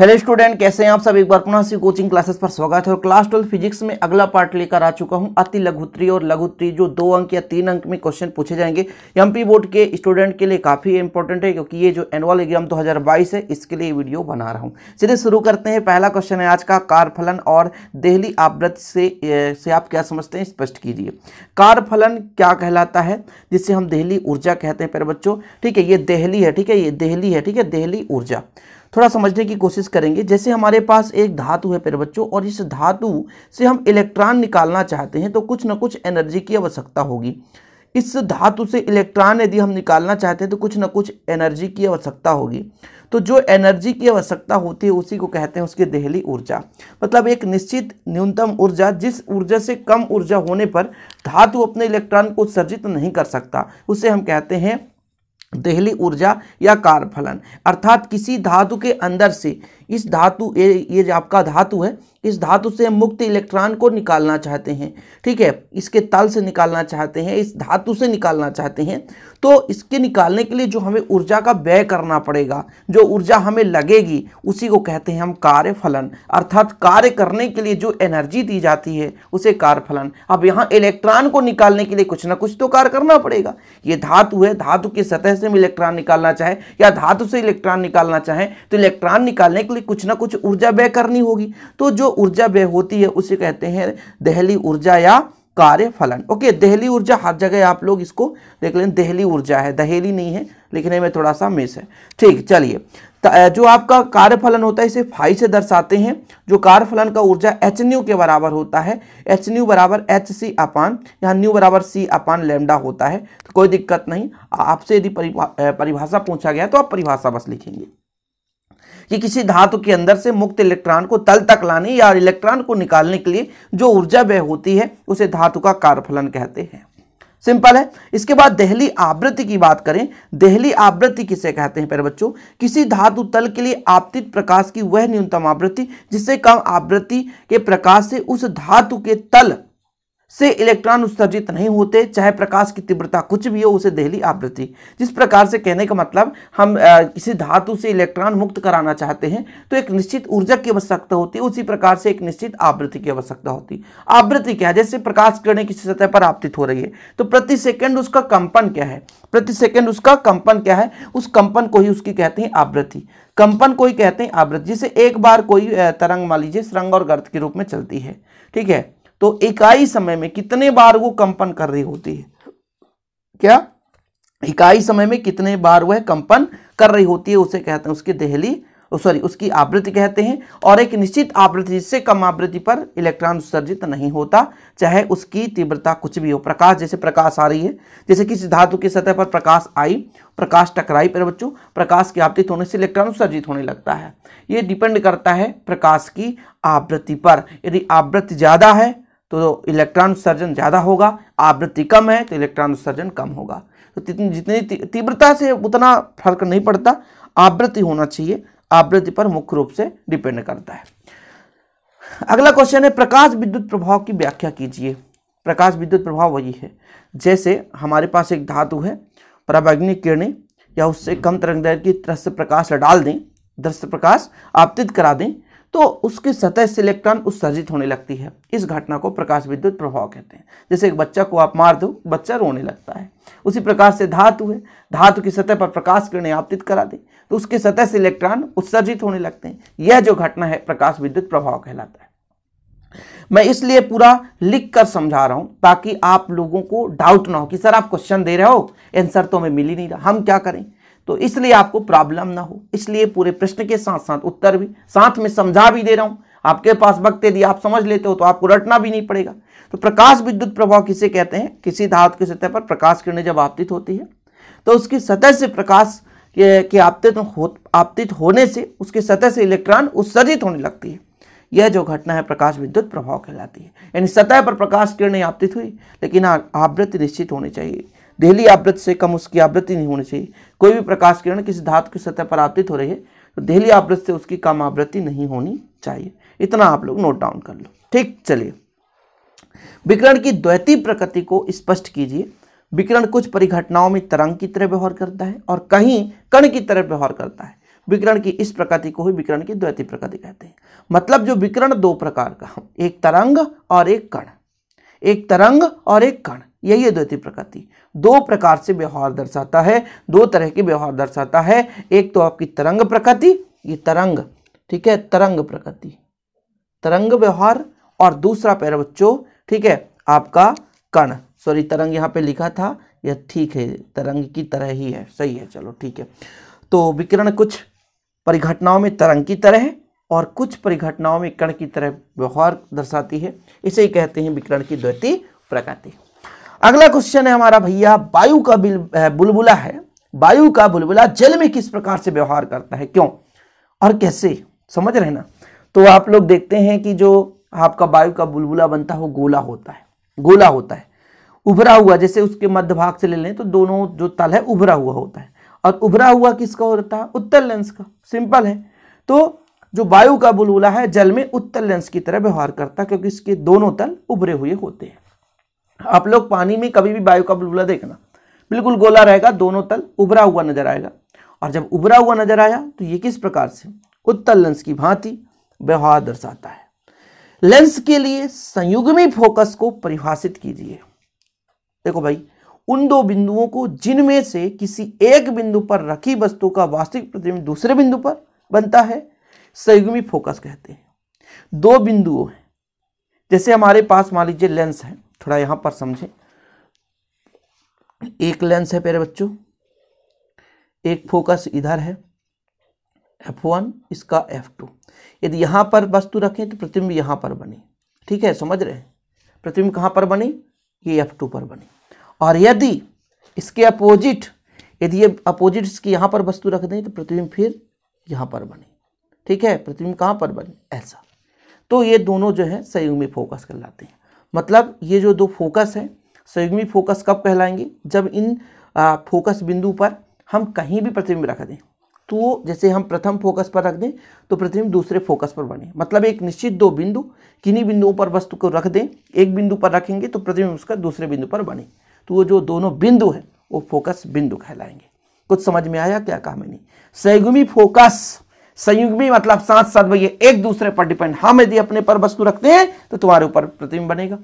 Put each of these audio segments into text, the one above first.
hello student कैसे हैं आप सब एक बार पुनः सी कोचिंग क्लासेस पर स्वागत है और क्लास ट्वेल्थ फिजिक्स में अगला पार्ट लेकर आ चुका हूं अति लघुत्री और लघुत्री जो दो अंक या तीन अंक में क्वेश्चन पूछे जाएंगे एमपी बोर्ड के स्टूडेंट के लिए काफ़ी इंपॉर्टेंट है क्योंकि ये जो एनुअल एग्जाम दो है इसके लिए वीडियो बना रहा हूँ चलिए शुरू करते हैं पहला क्वेश्चन है आज का कारफलन और देहली आवृत से, से आप क्या समझते हैं स्पष्ट कीजिए कारफलन क्या कहलाता है जिसे हम देहली ऊर्जा कहते हैं पेरे बच्चों ठीक है ये देहली है ठीक है ये देहली है ठीक है देहली ऊर्जा थोड़ा समझने की कोशिश करेंगे जैसे हमारे पास एक धातु है मेरे बच्चों और इस धातु से हम इलेक्ट्रॉन निकालना चाहते हैं तो कुछ ना कुछ एनर्जी की आवश्यकता होगी इस धातु से इलेक्ट्रॉन यदि हम निकालना चाहते हैं तो कुछ ना कुछ एनर्जी की आवश्यकता होगी तो जो एनर्जी की आवश्यकता होती है उसी को कहते हैं उसकी देहली ऊर्जा मतलब एक निश्चित न्यूनतम ऊर्जा जिस ऊर्जा से कम ऊर्जा होने पर धातु अपने इलेक्ट्रॉन को उत्सर्जित नहीं कर सकता उसे हम कहते हैं दहली ऊर्जा या कार्बफलन अर्थात किसी धातु के अंदर से इस धातु ये ये आपका धातु है इस धातु से हम मुक्त इलेक्ट्रॉन को निकालना चाहते हैं ठीक है इसके तल से निकालना चाहते हैं इस धातु से निकालना चाहते हैं तो इसके निकालने के लिए जो हमें ऊर्जा का व्यय करना पड़ेगा जो ऊर्जा हमें लगेगी उसी को कहते हैं हम कार्य फलन अर्थात कार्य करने के लिए जो एनर्जी दी जाती है उसे कार्य फलन अब यहाँ इलेक्ट्रॉन को निकालने के लिए कुछ ना कुछ तो कार्य करना पड़ेगा ये धातु है धातु की सतह से हम इलेक्ट्रॉन निकालना चाहे या धातु से इलेक्ट्रॉन निकालना चाहें तो इलेक्ट्रॉन निकालने के लिए लिए कुछ ना कुछ ऊर्जा व्यय करनी होगी तो जो ऊर्जा व्यय होती है उसे कहते हैं दहली ऊर्जा या कार्य फलन ओके दहली ऊर्जा हर जगह आप लोग इसको देख लें दहली ऊर्जा है दहेली नहीं है लिखने में थोड़ा सा मिस है ठीक चलिए जो आपका कार्यफलन होता है इसे फाई से दर्शाते हैं जो कार्यफलन का ऊर्जा एच न्यू के बराबर होता है एच न्यू बराबर एच सी अपान यहाँ न्यू बराबर सी अपान लेमडा होता है तो कोई दिक्कत नहीं आपसे यदि परिभाषा पूछा गया तो आप परिभाषा बस लिखेंगे कि किसी धातु के अंदर से मुक्त इलेक्ट्रॉन को तल तक लाने या इलेक्ट्रॉन को निकालने के लिए जो ऊर्जा व्यय होती है उसे धातु का कारफलन कहते हैं सिंपल है इसके बाद दहली आवृत्ति की बात करें दहली आवृत्ति किसे कहते हैं पर बच्चों किसी धातु तल के लिए आपतित प्रकाश की वह न्यूनतम आवृत्ति जिससे कम आवृत्ति के प्रकाश से उस धातु के तल से इलेक्ट्रॉन उत्सर्जित नहीं होते चाहे प्रकाश की तीव्रता कुछ भी हो उसे दहली आवृत्ति जिस प्रकार से कहने का मतलब हम आ, किसी धातु से इलेक्ट्रॉन मुक्त कराना चाहते हैं तो एक निश्चित ऊर्जा की आवश्यकता होती है उसी प्रकार से एक निश्चित आवृत्ति की आवश्यकता होती है आवृत्ति क्या है जैसे प्रकाश किरणें किसी सतह पर आपतित हो रही है तो प्रति सेकेंड उसका कंपन क्या है प्रति सेकेंड उसका कंपन क्या है उस कंपन को ही उसकी कहते हैं आवृत्ति कंपन को ही कहते हैं आवृत्ति जिसे एक बार कोई तरंग मान लीजिए श्रृंग और गर्द के रूप में चलती है ठीक है तो इकाई समय में कितने बार वो कंपन कर रही होती है क्या इकाई समय में कितने बार वह कंपन कर रही होती है उसे कहते हैं उसकी दहली सॉरी उसकी आवृत्ति कहते हैं और एक निश्चित आवृत्ति जिससे कम आवृत्ति पर इलेक्ट्रॉन उत्सर्जित नहीं होता चाहे उसकी तीव्रता कुछ भी हो प्रकाश जैसे प्रकाश आ रही है जैसे किसी धातु की सतह पर प्रकाश आई प्रकाश टकराई पर बच्चों प्रकाश की आवृत्ति होने से इलेक्ट्रॉन उत्सर्जित होने लगता है ये डिपेंड करता है प्रकाश की आवृत्ति पर यदि आवृत्ति ज़्यादा है तो इलेक्ट्रॉन उत्सर्जन ज़्यादा होगा आवृत्ति कम है तो इलेक्ट्रॉन उत्सर्जन कम होगा तो जितनी तीव्रता से उतना फर्क नहीं पड़ता आवृत्ति होना चाहिए आवृत्ति पर मुख्य रूप से डिपेंड करता है अगला क्वेश्चन है प्रकाश विद्युत प्रभाव की व्याख्या कीजिए प्रकाश विद्युत प्रभाव वही है जैसे हमारे पास एक धातु है पराबैग्नि किरणें या उससे कम तरंगदैर्ध्य की तरह से प्रकाश डाल दें दृश्य प्रकाश आपतित करा दें तो उसकी सतह से इलेक्ट्रॉन उत्सर्जित होने लगती है इस घटना को प्रकाश विद्युत प्रभाव कहते हैं जैसे एक बच्चा को आप मार दो बच्चा रोने लगता है उसी प्रकार से धातु है धातु की सतह पर प्रकाश किरणें आपतित करा दें तो उसकी सतह से इलेक्ट्रॉन उत्सर्जित होने लगते हैं यह जो घटना है प्रकाश विद्युत प्रभाव कहलाता है मैं इसलिए पूरा लिख कर समझा रहा हूं ताकि आप लोगों को डाउट ना हो कि सर आप क्वेश्चन दे रहे हो आंसर तो हमें मिल ही नहीं रहा हम क्या करें तो इसलिए आपको प्रॉब्लम ना हो इसलिए पूरे प्रश्न के साथ साथ उत्तर भी साथ में समझा भी दे रहा हूं आपके पास वक्त यदि आप समझ लेते हो तो आपको रटना भी नहीं पड़ेगा तो प्रकाश विद्युत प्रभाव किसे कहते हैं किसी धातु की सतह पर प्रकाश किरणें जब आपतित होती है तो उसकी सतह से प्रकाश के आपतित हो आपतित होने से उसकी सतह से इलेक्ट्रॉन उत्सर्जित होने लगती है यह जो घटना है प्रकाश विद्युत प्रभाव कहलाती है यानी सतह पर प्रकाश किरणें आपतित हुई लेकिन आवृत्ति निश्चित होनी चाहिए देहली आवृत्त से कम उसकी आवृत्ति नहीं होनी चाहिए कोई भी प्रकाश किरण किसी धातु की सतह पर आपतित हो रही है तो देहली आवृत्त से उसकी कम आवृत्ति नहीं होनी चाहिए इतना आप लोग नोट डाउन कर लो ठीक चलिए विकिरण की द्वैती प्रकृति को स्पष्ट कीजिए विकिरण कुछ परिघटनाओं में तरंग की तरह व्यवहार करता है और कहीं कण की तरह व्यवहार करता है विकिरण की इस प्रकृति को ही विकिरण की द्वैती प्रकृति कहते हैं मतलब जो विकिरण दो प्रकार का एक तरंग और एक कण एक तरंग और एक कण यही द्वितीय प्रकृति दो प्रकार से व्यवहार दर्शाता है दो तरह के व्यवहार दर्शाता है एक तो आपकी तरंग प्रकृति ये तरंग ठीक है तरंग प्रकृति तरंग व्यवहार और दूसरा पैर बच्चों ठीक है आपका कण सॉरी तरंग यहाँ पे लिखा था यह ठीक है तरंग की तरह ही है सही है चलो ठीक है तो विकिरण कुछ परिघटनाओं में तरंग की तरह है और कुछ परिघटनाओं में कण की तरह व्यवहार दर्शाती है इसे ही कहते हैं विकिरण की द्वितीय प्रकृति अगला क्वेश्चन है हमारा भैया वायु का बुलबुला है वायु का बुलबुला जल में किस प्रकार से व्यवहार करता है क्यों और कैसे समझ रहे ना तो आप लोग देखते हैं कि जो आपका वायु का बुलबुला बनता है वो गोला होता है गोला होता है उभरा हुआ जैसे उसके मध्य भाग से ले लें तो दोनों जो तल है उभरा हुआ होता है और उभरा हुआ किसका होता है उत्तर लेंस का सिंपल है तो जो वायु का बुलबुला है जल में उत्तर लेंस की तरह व्यवहार करता है क्योंकि इसके दोनों तल उभरे हुए होते हैं आप लोग पानी में कभी भी बायो का बुलबुला देखना बिल्कुल गोला रहेगा दोनों तल उभरा हुआ नजर आएगा और जब उभरा हुआ नजर आया तो ये किस प्रकार से उत्तल लेंस की भांति व्यवहार दर्शाता है लेंस के लिए संयुग्मी फोकस को परिभाषित कीजिए देखो भाई उन दो बिंदुओं को जिनमें से किसी एक बिंदु पर रखी वस्तु का वास्तविक प्रतिबिंब दूसरे बिंदु पर बनता है संयुग्मी फोकस कहते हैं दो बिंदुओं हैं जैसे हमारे पास मान लीजिए लेंस है थोड़ा यहाँ पर समझें एक लेंस है प्यारे बच्चों एक फोकस इधर है एफ वन इसका एफ टू यदि यहाँ पर वस्तु रखें तो प्रतिबिंब यहाँ पर बने ठीक है समझ रहे हैं प्रतिबिंब कहाँ पर बने ये एफ टू पर बने और यदि इसके अपोजिट यदि ये अपोजिट इसकी यहाँ पर वस्तु रख दें तो प्रतिबिंब फिर यहाँ पर बने ठीक है प्रतिबिंब कहाँ पर बने ऐसा तो ये दोनों जो है संयुग में फोकस कर लाते हैं मतलब ये जो दो फोकस हैं संयुग्मी फोकस कब कहलाएंगे जब इन आ, फोकस बिंदु पर हम कहीं भी प्रतिबिंब रख दें तो जैसे हम प्रथम फोकस पर रख दें तो प्रतिबिंब दूसरे फोकस पर बने मतलब एक निश्चित दो बिंदु किन्हीं बिंदुओं पर वस्तु को रख दें एक बिंदु पर रखेंगे तो प्रतिबिंब उसका दूसरे बिंदु पर बने तो वो जो दोनों बिंदु हैं वो फोकस बिंदु कहलाएंगे कुछ समझ में आया क्या कहा मैंने सैगुमी फोकस संयुग्मी मतलब साथ साथ भैया एक दूसरे पर डिपेंड हम हाँ, यदि अपने पर वस्तु रखते हैं तो तुम्हारे ऊपर प्रतिबिंब बनेगा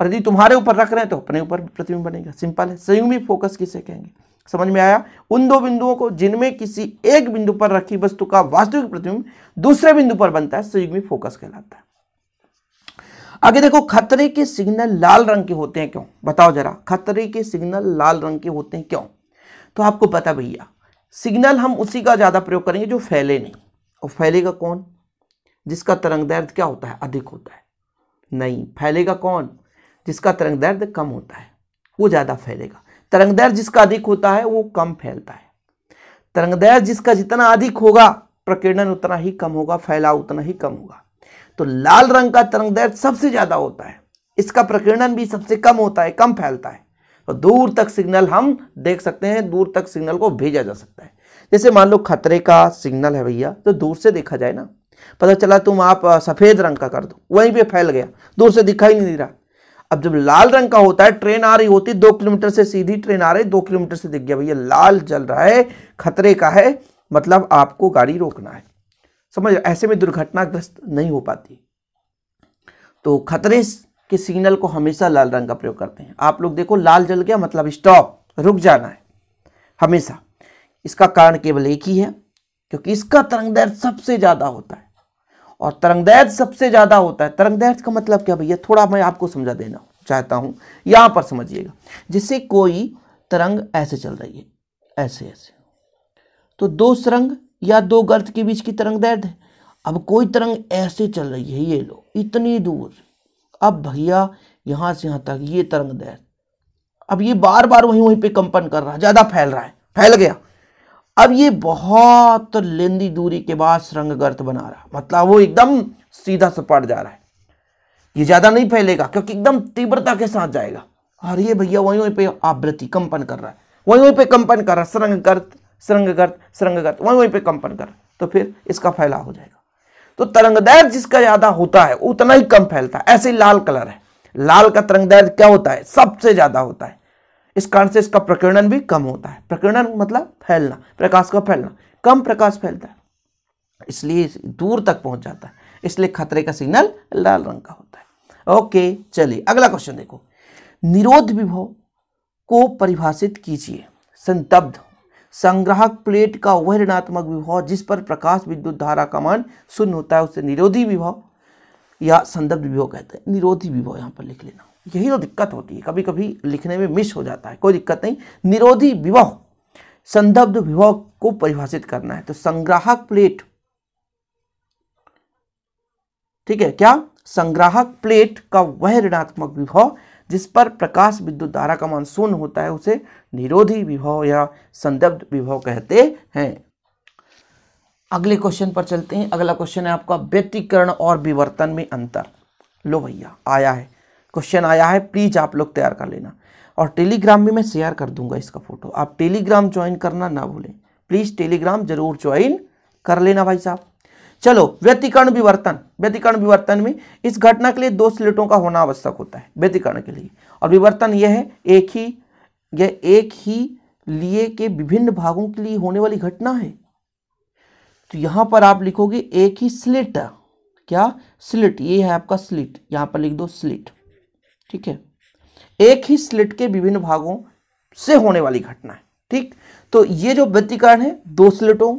और यदि तुम्हारे ऊपर रख रहे हैं तो अपने ऊपर प्रतिबिंब बनेगा सिंपल है संयुग्मी फोकस किसे कहेंगे समझ में आया उन दो बिंदुओं को जिनमें किसी एक बिंदु पर रखी वस्तु का वास्तविक प्रतिबिंब दूसरे बिंदु पर बनता है संयुग्मी फोकस कहलाता है आगे देखो खतरे के सिग्नल लाल रंग के होते हैं क्यों बताओ जरा खतरे के सिग्नल लाल रंग के होते हैं क्यों तो आपको पता भैया सिग्नल हम उसी का ज़्यादा प्रयोग करेंगे जो फैले नहीं और फैलेगा कौन जिसका तरंग दर्द क्या होता है अधिक होता है नहीं फैलेगा कौन जिसका तरंग दर्द कम होता है वो ज़्यादा फैलेगा तरंग दर्द जिसका अधिक होता है वो कम फैलता है तरंग दर्द जिसका जितना अधिक होगा प्रकीर्णन उतना ही कम होगा फैलाव उतना ही कम होगा तो लाल रंग का तरंग दर्द सबसे ज़्यादा होता है इसका प्रकीर्णन भी सबसे कम होता है कम फैलता है तो दूर तक सिग्नल हम देख सकते हैं दूर तक सिग्नल को भेजा जा सकता है जैसे मान लो खतरे का सिग्नल है भैया तो दूर से देखा जाए ना पता चला तुम आप सफ़ेद रंग का कर दो वहीं पे फैल गया दूर से दिखाई नहीं दे रहा अब जब लाल रंग का होता है ट्रेन आ रही होती दो किलोमीटर से सीधी ट्रेन आ रही दो किलोमीटर से दिख गया भैया लाल जल रहा है खतरे का है मतलब आपको गाड़ी रोकना है समझ ऐसे में दुर्घटनाग्रस्त नहीं हो पाती तो खतरे के सिग्नल को हमेशा लाल रंग का प्रयोग करते हैं आप लोग देखो लाल जल गया मतलब स्टॉप रुक जाना है हमेशा इसका कारण केवल एक ही है क्योंकि इसका तरंग दैर्घ्य सबसे ज़्यादा होता है और तरंग दैर्घ्य सबसे ज़्यादा होता है तरंग दैर्घ्य का मतलब क्या भैया थोड़ा मैं आपको समझा देना चाहता हूँ यहाँ पर समझिएगा जिससे कोई तरंग ऐसे चल रही है ऐसे ऐसे तो दो सुरंग या दो गर्त के बीच की तरंग दर्द है अब कोई तरंग ऐसे चल रही है ये लो इतनी दूर अब भैया यहाँ से यहाँ तक ये तरंग दर्द अब ये बार बार वहीं वहीं पे कंपन कर रहा है ज़्यादा फैल रहा है फैल गया अब ये बहुत लेंदी दूरी के बाद गर्त बना रहा मतलब वो एकदम सीधा सपाट जा रहा है ये ज़्यादा नहीं फैलेगा क्योंकि एकदम तीव्रता के साथ जाएगा और ये भैया वहीं वहीं पे आवृत्ति कंपन कर रहा है वहीं वहीं पे कंपन कर रहा है गर्त श्रृंगगर्त गर्त वहीं वहीं पे कंपन कर रहा तो फिर इसका फैलाव हो जाएगा तो तरंग दैर्घ्य जिसका ज़्यादा होता है उतना ही कम फैलता है ऐसे लाल कलर है लाल का तरंग दैर्घ्य क्या होता है सबसे ज़्यादा होता है इस कारण से इसका प्रकीर्णन भी कम होता है प्रकीर्णन मतलब फैलना प्रकाश का फैलना कम प्रकाश फैलता है इसलिए दूर तक पहुंच जाता है इसलिए खतरे का सिग्नल लाल रंग का होता है ओके चलिए अगला क्वेश्चन देखो निरोध विभव को परिभाषित कीजिए संतब्ध संग्राहक प्लेट का वह ऋणात्मक विभव जिस पर प्रकाश विद्युत धारा का मान शून्य होता है उसे निरोधी विभव या संदब्ध विभव कहते हैं निरोधी विभव यहाँ पर लिख लेना यही तो दिक्कत होती है कभी कभी लिखने में मिस हो जाता है कोई दिक्कत नहीं निरोधी विवाह संदब्ध विवाह को परिभाषित करना है तो संग्राहक प्लेट ठीक है क्या संग्राहक प्लेट का वह ऋणात्मक विभव जिस पर प्रकाश विद्युत धारा का मान शून्य होता है उसे निरोधी विभव या संदब्ध विभव कहते हैं अगले क्वेश्चन पर चलते हैं अगला क्वेश्चन है आपका व्यक्तिकरण और विवर्तन में अंतर लो भैया आया है क्वेश्चन आया है प्लीज़ आप लोग तैयार कर लेना और टेलीग्राम भी मैं शेयर कर दूंगा इसका फोटो आप टेलीग्राम ज्वाइन करना ना भूलें प्लीज़ टेलीग्राम जरूर ज्वाइन कर लेना भाई साहब चलो व्यतिकरण विवर्तन व्यतिकरण विवर्तन में इस घटना के लिए दो स्लेटों का होना आवश्यक होता है व्यतिकरण के लिए और विवर्तन यह है एक ही यह एक ही लिए के विभिन्न भागों के लिए होने वाली घटना है तो यहां पर आप लिखोगे एक ही स्लिट क्या स्लिट ये है आपका स्लिट यहां पर लिख दो स्लिट ठीक है एक ही स्लिट के विभिन्न भागों से होने वाली घटना है ठीक तो ये जो व्यक्तिकरण है दो स्लिटों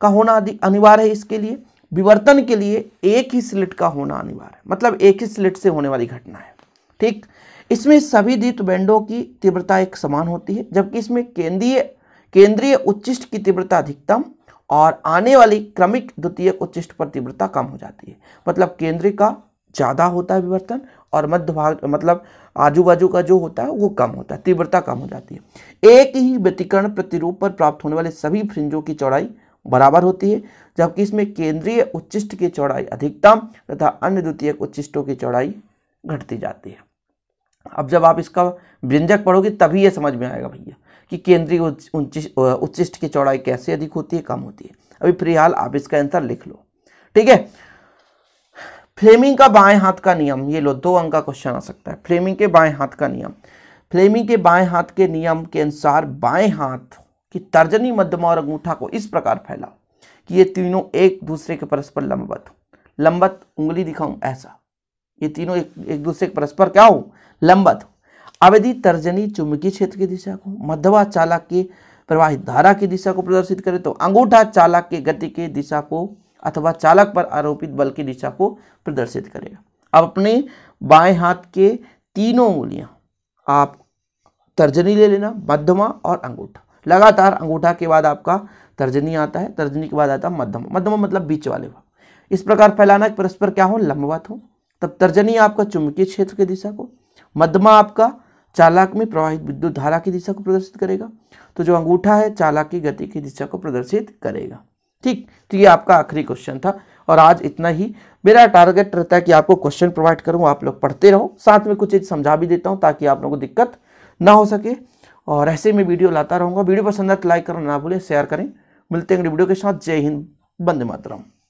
का होना अनिवार्य है इसके लिए विवर्तन के लिए एक ही स्लिट का होना अनिवार्य है मतलब एक ही स्लिट से होने वाली घटना है ठीक इसमें सभी द्वित बैंडों की तीव्रता एक समान होती है जबकि इसमें केंद्रीय केंद्रीय उच्चिष्ट की तीव्रता अधिकतम और आने वाली क्रमिक द्वितीय उच्चिष्ट पर तीव्रता कम हो जाती है मतलब केंद्रीय का ज़्यादा होता है विवर्तन और मध्य भाग मतलब आजू बाजू का जो होता है वो कम होता है तीव्रता कम हो जाती है एक ही व्यतिकरण प्रतिरूप पर प्राप्त होने वाले सभी फ्रिंजों की चौड़ाई बराबर होती है जबकि इसमें केंद्रीय उच्चिष्ट की चौड़ाई अधिकतम तथा अन्य द्वितीय उच्चिष्टों की चौड़ाई घटती जाती है अब जब आप इसका व्यंजक पढ़ोगे तभी यह समझ में आएगा भैया कि केंद्रीय उच्चिष्ट की चौड़ाई कैसे अधिक होती है कम होती है अभी फिलहाल आप इसका आंसर लिख लो ठीक है फ्लेमिंग का बाएं हाथ का नियम ये लो दो अंक का क्वेश्चन आ सकता है फ्लेमिंग के बाएं हाथ का नियम फ्लेमिंग के बाएं हाथ के नियम के अनुसार बाएं हाथ की तर्जनी मध्यमा और अंगूठा को इस प्रकार फैलाओ कि ये तीनों एक दूसरे के परस्पर लंबवत हो लंबत उंगली दिखाऊं ऐसा ये तीनों एक, एक दूसरे के परस्पर क्या हो लंबत हो अवधि तर्जनी चुंबकीय क्षेत्र की दिशा को मध्यवा चालक के प्रवाहित धारा की दिशा को प्रदर्शित करे तो अंगूठा चालक के गति की दिशा को अथवा चालक पर आरोपित बल की दिशा को प्रदर्शित करेगा अब अपने बाएं हाथ के तीनों उंगलियां आप तर्जनी ले लेना मध्यमा और अंगूठा लगातार अंगूठा के बाद आपका तर्जनी आता है तर्जनी के बाद आता है मध्यमा मध्यमा मतलब बीच वाले भाग इस प्रकार फैलाना कि परस्पर क्या हो लंबवत हो तब तर्जनी आपका चुंबकीय क्षेत्र की दिशा को मध्यमा आपका चालक में प्रवाहित विद्युत धारा की दिशा को प्रदर्शित करेगा तो जो अंगूठा है चालक की गति की दिशा को प्रदर्शित करेगा ठीक तो ये आपका आखिरी क्वेश्चन था और आज इतना ही मेरा टारगेट रहता है कि आपको क्वेश्चन प्रोवाइड करूँ आप लोग पढ़ते रहो साथ में कुछ चीज़ समझा भी देता हूँ ताकि आप लोगों को दिक्कत ना हो सके और ऐसे में वीडियो लाता रहूँगा वीडियो पसंद है तो लाइक करना ना भूलें शेयर करें मिलते हैं वीडियो के साथ जय हिंद बंदे मातरम